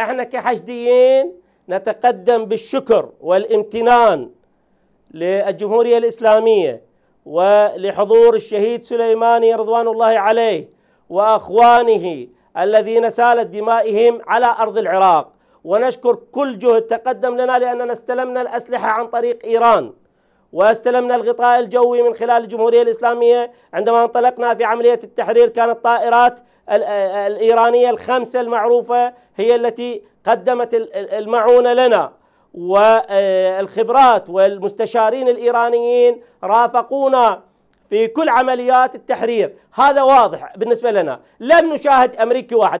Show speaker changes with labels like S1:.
S1: احنا كحشديين نتقدم بالشكر والامتنان للجمهورية الإسلامية ولحضور الشهيد سليماني رضوان الله عليه وأخوانه الذين سالت دمائهم على أرض العراق ونشكر كل جهد تقدم لنا لأننا استلمنا الأسلحة عن طريق إيران واستلمنا الغطاء الجوي من خلال الجمهورية الإسلامية عندما انطلقنا في عملية التحرير كانت الطائرات الإيرانية الخمسة المعروفة هي التي قدمت المعونة لنا والخبرات والمستشارين الإيرانيين رافقونا في كل عمليات التحرير هذا واضح بالنسبة لنا لم نشاهد أمريكي واحد